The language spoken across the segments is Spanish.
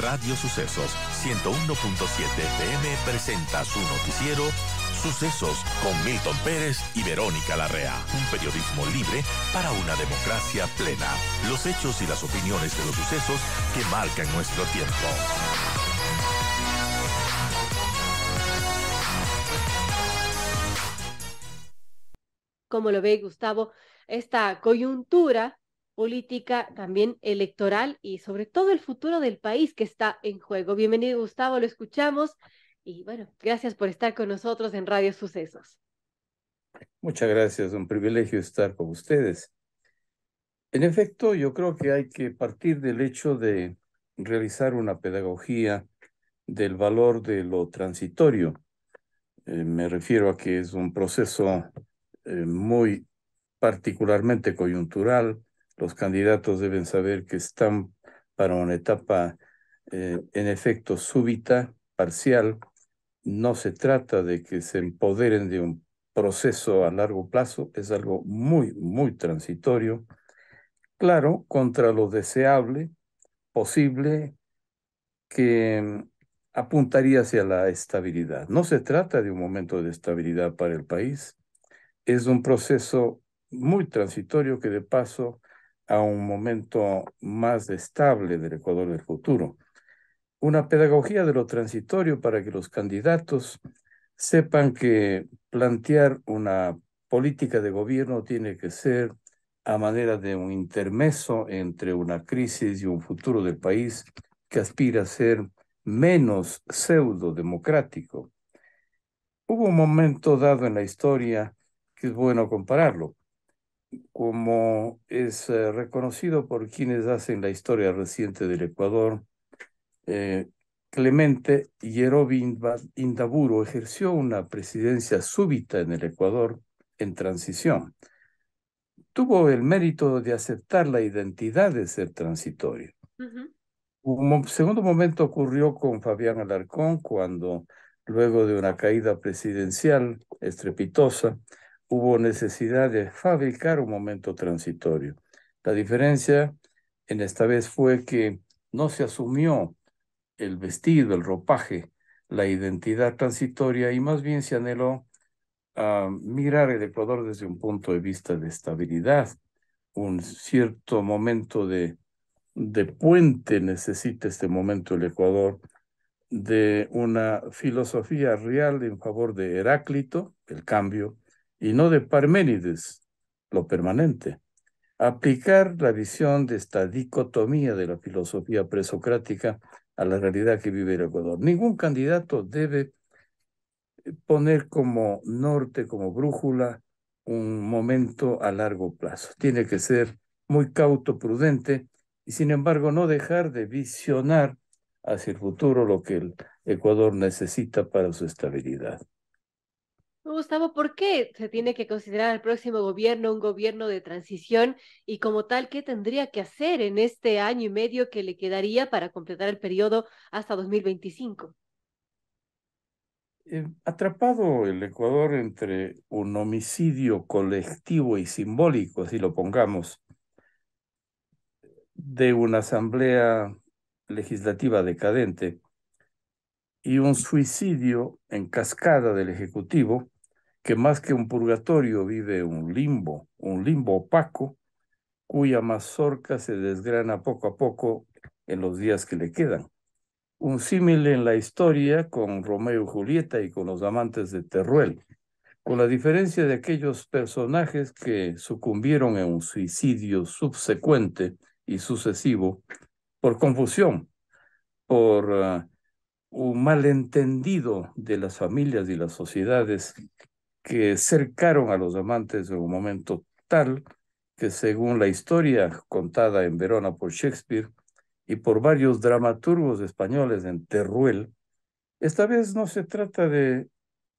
Radio Sucesos 101.7 FM presenta su noticiero Sucesos con Milton Pérez y Verónica Larrea. Un periodismo libre para una democracia plena. Los hechos y las opiniones de los sucesos que marcan nuestro tiempo. Como lo ve Gustavo, esta coyuntura política, también electoral y sobre todo el futuro del país que está en juego. Bienvenido Gustavo, lo escuchamos y bueno, gracias por estar con nosotros en Radio Sucesos. Muchas gracias, un privilegio estar con ustedes. En efecto, yo creo que hay que partir del hecho de realizar una pedagogía del valor de lo transitorio. Eh, me refiero a que es un proceso eh, muy particularmente coyuntural, los candidatos deben saber que están para una etapa eh, en efecto súbita, parcial. No se trata de que se empoderen de un proceso a largo plazo, es algo muy, muy transitorio. Claro, contra lo deseable, posible, que mm, apuntaría hacia la estabilidad. No se trata de un momento de estabilidad para el país, es un proceso muy transitorio que de paso a un momento más estable del Ecuador del futuro. Una pedagogía de lo transitorio para que los candidatos sepan que plantear una política de gobierno tiene que ser a manera de un intermeso entre una crisis y un futuro del país que aspira a ser menos pseudo democrático. Hubo un momento dado en la historia que es bueno compararlo como es eh, reconocido por quienes hacen la historia reciente del Ecuador, eh, Clemente Yerobi Indaburo ejerció una presidencia súbita en el Ecuador en transición. Tuvo el mérito de aceptar la identidad de ser transitorio. Un segundo momento ocurrió con Fabián Alarcón cuando, luego de una caída presidencial estrepitosa, hubo necesidad de fabricar un momento transitorio. La diferencia en esta vez fue que no se asumió el vestido, el ropaje, la identidad transitoria y más bien se anheló a ah, mirar el Ecuador desde un punto de vista de estabilidad. Un cierto momento de, de puente necesita este momento el Ecuador de una filosofía real en favor de Heráclito, el cambio, y no de Parménides, lo permanente. Aplicar la visión de esta dicotomía de la filosofía presocrática a la realidad que vive el Ecuador. Ningún candidato debe poner como norte, como brújula, un momento a largo plazo. Tiene que ser muy cauto, prudente y sin embargo no dejar de visionar hacia el futuro lo que el Ecuador necesita para su estabilidad. Gustavo, ¿por qué se tiene que considerar al próximo gobierno un gobierno de transición y como tal, qué tendría que hacer en este año y medio que le quedaría para completar el periodo hasta 2025? Eh, atrapado el Ecuador entre un homicidio colectivo y simbólico, si lo pongamos, de una asamblea legislativa decadente y un suicidio en cascada del Ejecutivo, que más que un purgatorio vive un limbo, un limbo opaco, cuya mazorca se desgrana poco a poco en los días que le quedan. Un símil en la historia con Romeo y Julieta y con los amantes de Teruel, con la diferencia de aquellos personajes que sucumbieron en un suicidio subsecuente y sucesivo por confusión, por ah, un malentendido de las familias y las sociedades que cercaron a los amantes en un momento tal que según la historia contada en Verona por Shakespeare y por varios dramaturgos españoles en Teruel, esta vez no se trata de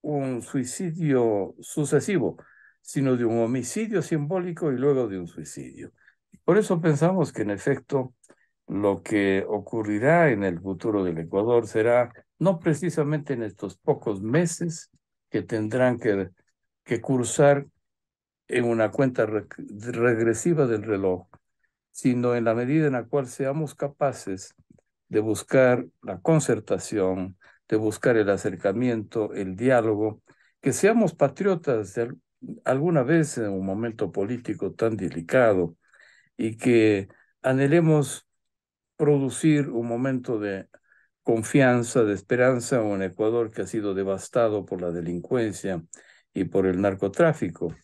un suicidio sucesivo, sino de un homicidio simbólico y luego de un suicidio. Por eso pensamos que en efecto lo que ocurrirá en el futuro del Ecuador será no precisamente en estos pocos meses, que tendrán que, que cursar en una cuenta regresiva del reloj, sino en la medida en la cual seamos capaces de buscar la concertación, de buscar el acercamiento, el diálogo, que seamos patriotas alguna vez en un momento político tan delicado y que anhelemos producir un momento de confianza, de esperanza a un Ecuador que ha sido devastado por la delincuencia y por el narcotráfico.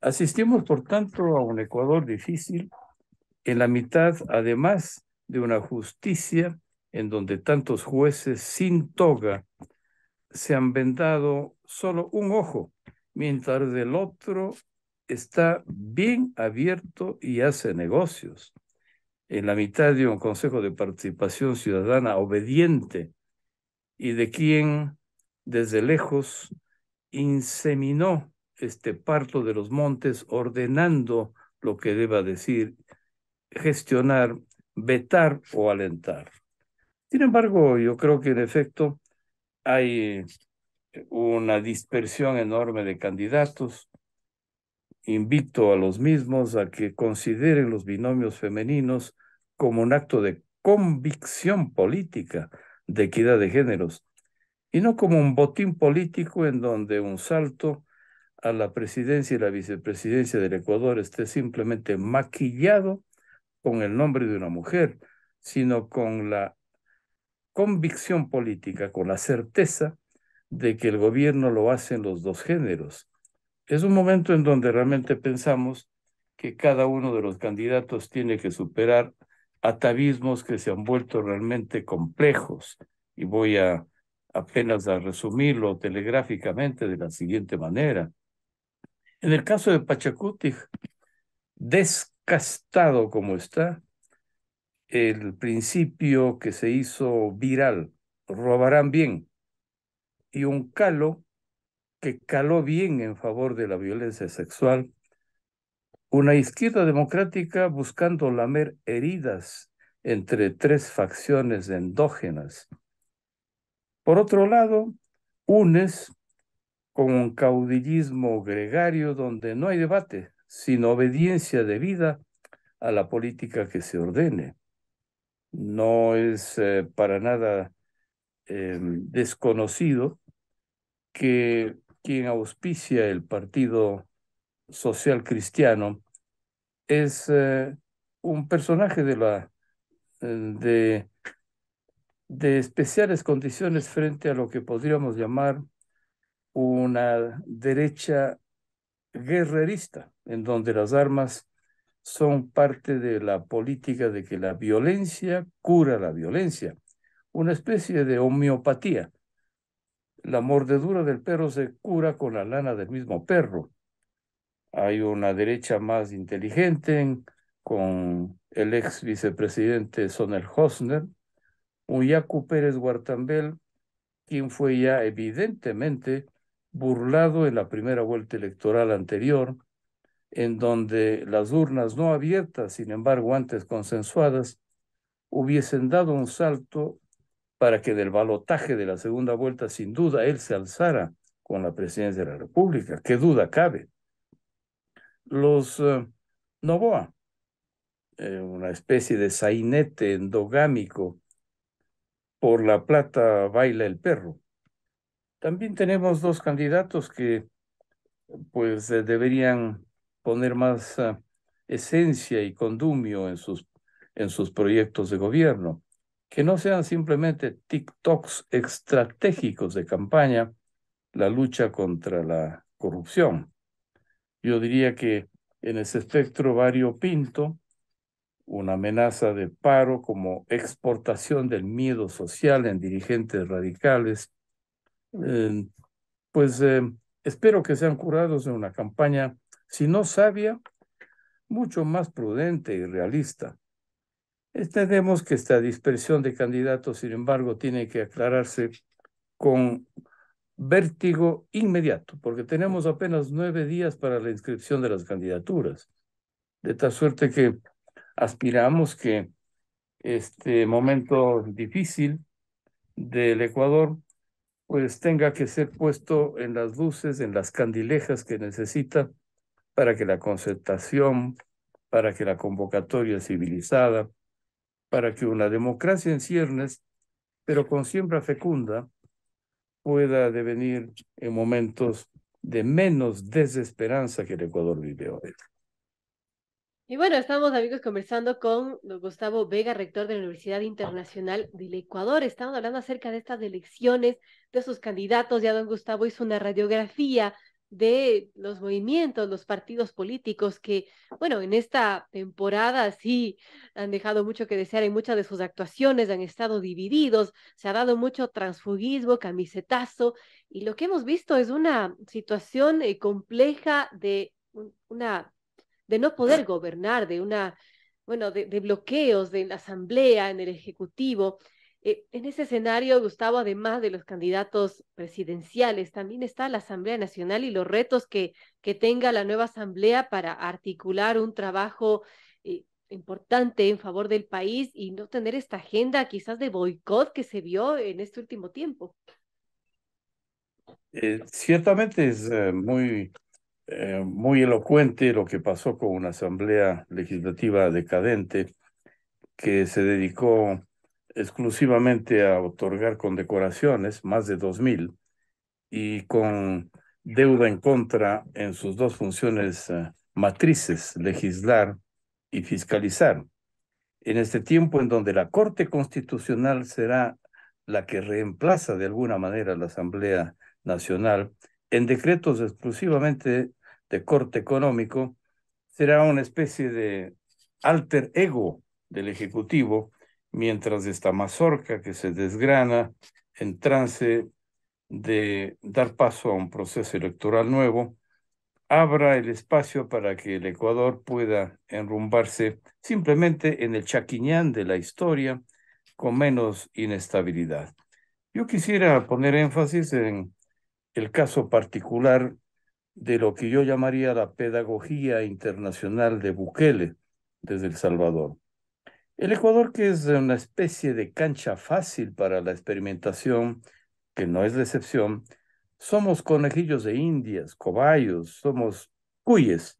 Asistimos, por tanto, a un Ecuador difícil, en la mitad, además de una justicia en donde tantos jueces sin toga se han vendado solo un ojo, mientras del otro está bien abierto y hace negocios en la mitad de un Consejo de Participación Ciudadana obediente y de quien desde lejos inseminó este parto de los montes ordenando lo que deba decir, gestionar, vetar o alentar. Sin embargo, yo creo que en efecto hay una dispersión enorme de candidatos, Invito a los mismos a que consideren los binomios femeninos como un acto de convicción política de equidad de géneros y no como un botín político en donde un salto a la presidencia y la vicepresidencia del Ecuador esté simplemente maquillado con el nombre de una mujer, sino con la convicción política, con la certeza de que el gobierno lo hace en los dos géneros es un momento en donde realmente pensamos que cada uno de los candidatos tiene que superar atavismos que se han vuelto realmente complejos. Y voy a apenas a resumirlo telegráficamente de la siguiente manera. En el caso de Pachacuti, descastado como está, el principio que se hizo viral, robarán bien, y un calo que caló bien en favor de la violencia sexual, una izquierda democrática buscando lamer heridas entre tres facciones endógenas. Por otro lado, unes con un caudillismo gregario donde no hay debate, sino obediencia debida a la política que se ordene. No es eh, para nada em, desconocido que quien auspicia el Partido Social Cristiano, es eh, un personaje de, la, eh, de, de especiales condiciones frente a lo que podríamos llamar una derecha guerrerista, en donde las armas son parte de la política de que la violencia cura la violencia, una especie de homeopatía la mordedura del perro se cura con la lana del mismo perro. Hay una derecha más inteligente con el ex vicepresidente Sonel Hosner, Yacu Pérez Guartambel, quien fue ya evidentemente burlado en la primera vuelta electoral anterior, en donde las urnas no abiertas, sin embargo antes consensuadas, hubiesen dado un salto para que del balotaje de la segunda vuelta sin duda él se alzara con la presidencia de la República. ¿Qué duda cabe? Los eh, Novoa, eh, una especie de sainete endogámico, por la plata baila el perro. También tenemos dos candidatos que pues eh, deberían poner más esencia y condumio en sus, en sus proyectos de gobierno que no sean simplemente TikToks estratégicos de campaña la lucha contra la corrupción. Yo diría que en ese espectro variopinto, una amenaza de paro como exportación del miedo social en dirigentes radicales, eh, pues eh, espero que sean curados en una campaña, si no sabia, mucho más prudente y realista Entendemos que esta dispersión de candidatos, sin embargo, tiene que aclararse con vértigo inmediato, porque tenemos apenas nueve días para la inscripción de las candidaturas. De tal suerte que aspiramos que este momento difícil del Ecuador pues tenga que ser puesto en las luces, en las candilejas que necesita para que la concertación, para que la convocatoria civilizada, para que una democracia en ciernes, pero con siembra fecunda, pueda devenir en momentos de menos desesperanza que el Ecuador vive hoy. Y bueno, estamos amigos conversando con don Gustavo Vega, rector de la Universidad Internacional del Ecuador. Estamos hablando acerca de estas elecciones, de sus candidatos. Ya don Gustavo hizo una radiografía de los movimientos, los partidos políticos que, bueno, en esta temporada sí han dejado mucho que desear en muchas de sus actuaciones, han estado divididos, se ha dado mucho transfugismo, camisetazo, y lo que hemos visto es una situación eh, compleja de una de no poder gobernar, de una, bueno, de bloqueos de la asamblea, en el ejecutivo, eh, en ese escenario, Gustavo, además de los candidatos presidenciales, también está la Asamblea Nacional y los retos que, que tenga la nueva Asamblea para articular un trabajo eh, importante en favor del país y no tener esta agenda quizás de boicot que se vio en este último tiempo. Eh, ciertamente es muy, muy elocuente lo que pasó con una Asamblea Legislativa decadente que se dedicó exclusivamente a otorgar condecoraciones, más de 2.000, y con deuda en contra en sus dos funciones eh, matrices, legislar y fiscalizar. En este tiempo en donde la Corte Constitucional será la que reemplaza de alguna manera la Asamblea Nacional, en decretos exclusivamente de corte económico, será una especie de alter ego del Ejecutivo mientras esta mazorca que se desgrana en trance de dar paso a un proceso electoral nuevo, abra el espacio para que el Ecuador pueda enrumbarse simplemente en el chaquiñán de la historia con menos inestabilidad. Yo quisiera poner énfasis en el caso particular de lo que yo llamaría la pedagogía internacional de Bukele desde El Salvador. El Ecuador, que es una especie de cancha fácil para la experimentación, que no es la excepción, somos conejillos de indias, cobayos, somos cuyes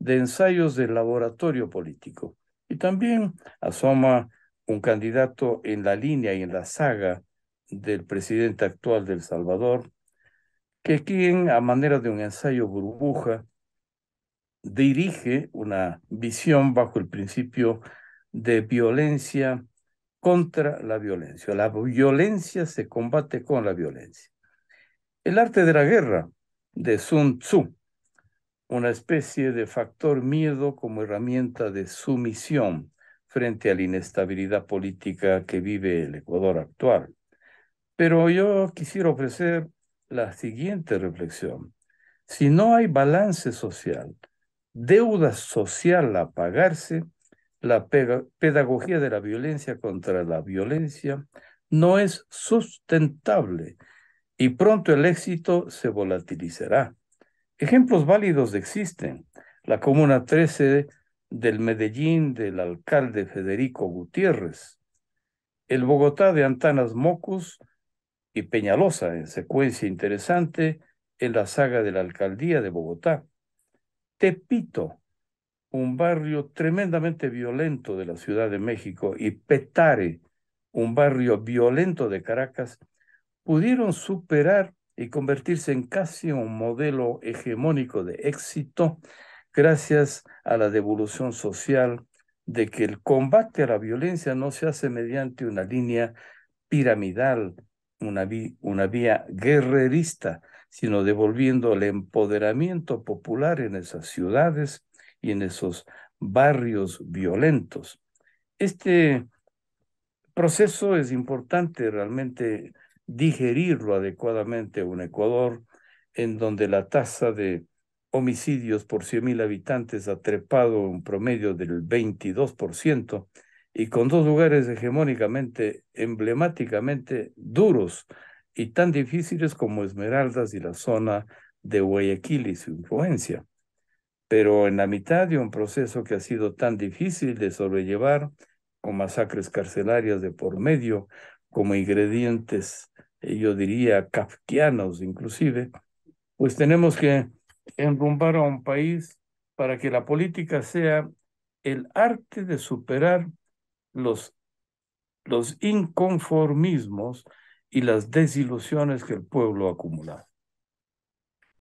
de ensayos del laboratorio político. Y también asoma un candidato en la línea y en la saga del presidente actual del Salvador, que quien a manera de un ensayo burbuja dirige una visión bajo el principio de violencia contra la violencia. La violencia se combate con la violencia. El arte de la guerra de Sun Tzu, una especie de factor miedo como herramienta de sumisión frente a la inestabilidad política que vive el Ecuador actual. Pero yo quisiera ofrecer la siguiente reflexión. Si no hay balance social, deuda social a pagarse, la pedagogía de la violencia contra la violencia no es sustentable y pronto el éxito se volatilizará. Ejemplos válidos existen. La Comuna 13 del Medellín del alcalde Federico Gutiérrez, el Bogotá de Antanas Mocus y Peñalosa, en secuencia interesante en la saga de la alcaldía de Bogotá, Tepito un barrio tremendamente violento de la Ciudad de México, y Petare, un barrio violento de Caracas, pudieron superar y convertirse en casi un modelo hegemónico de éxito gracias a la devolución social de que el combate a la violencia no se hace mediante una línea piramidal, una, una vía guerrerista, sino devolviendo el empoderamiento popular en esas ciudades y en esos barrios violentos. Este proceso es importante realmente digerirlo adecuadamente en Ecuador, en donde la tasa de homicidios por 100.000 habitantes ha trepado un promedio del 22% y con dos lugares hegemónicamente, emblemáticamente duros y tan difíciles como Esmeraldas y la zona de Guayaquil y su influencia pero en la mitad de un proceso que ha sido tan difícil de sobrellevar, con masacres carcelarias de por medio, como ingredientes, eh, yo diría, kafkianos inclusive, pues tenemos que enrumbar a un país para que la política sea el arte de superar los, los inconformismos y las desilusiones que el pueblo ha acumulado.